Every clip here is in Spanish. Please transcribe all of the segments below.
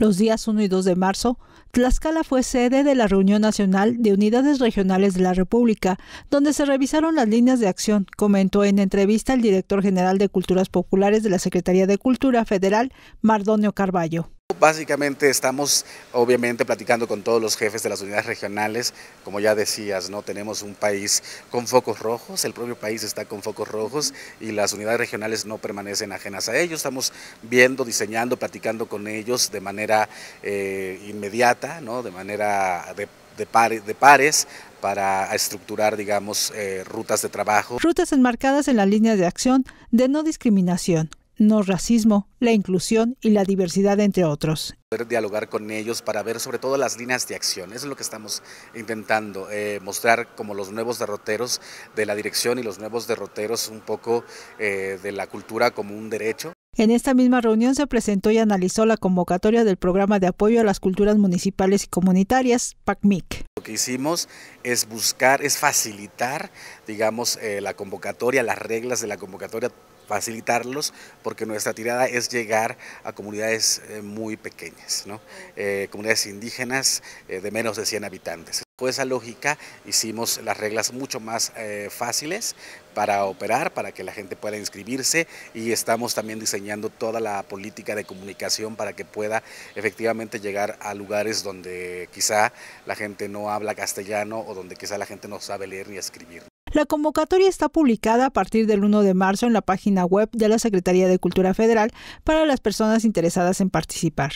Los días 1 y 2 de marzo, Tlaxcala fue sede de la reunión nacional de unidades regionales de la República, donde se revisaron las líneas de acción, comentó en entrevista el director general de Culturas Populares de la Secretaría de Cultura Federal, Mardonio Carballo básicamente estamos obviamente platicando con todos los jefes de las unidades regionales, como ya decías, ¿no? Tenemos un país con focos rojos, el propio país está con focos rojos y las unidades regionales no permanecen ajenas a ellos. Estamos viendo, diseñando, platicando con ellos de manera eh, inmediata, ¿no? De manera de, pares, de pares para estructurar, digamos, eh, rutas de trabajo. Rutas enmarcadas en la línea de acción de no discriminación no racismo, la inclusión y la diversidad, entre otros. Poder dialogar con ellos para ver sobre todo las líneas de acción, eso es lo que estamos intentando, eh, mostrar como los nuevos derroteros de la dirección y los nuevos derroteros un poco eh, de la cultura como un derecho. En esta misma reunión se presentó y analizó la convocatoria del Programa de Apoyo a las Culturas Municipales y Comunitarias, PACMIC que hicimos es buscar, es facilitar, digamos, eh, la convocatoria, las reglas de la convocatoria, facilitarlos, porque nuestra tirada es llegar a comunidades eh, muy pequeñas, ¿no? Eh, comunidades indígenas de menos de 100 habitantes. Con pues, esa lógica hicimos las reglas mucho más eh, fáciles para operar, para que la gente pueda inscribirse y estamos también diseñando toda la política de comunicación para que pueda efectivamente llegar a lugares donde quizá la gente no habla castellano o donde quizá la gente no sabe leer ni escribir. La convocatoria está publicada a partir del 1 de marzo en la página web de la Secretaría de Cultura Federal para las personas interesadas en participar.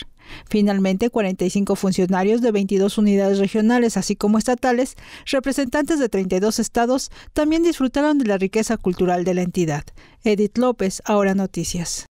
Finalmente, 45 funcionarios de 22 unidades regionales, así como estatales, representantes de 32 estados, también disfrutaron de la riqueza cultural de la entidad. Edith López, ahora noticias.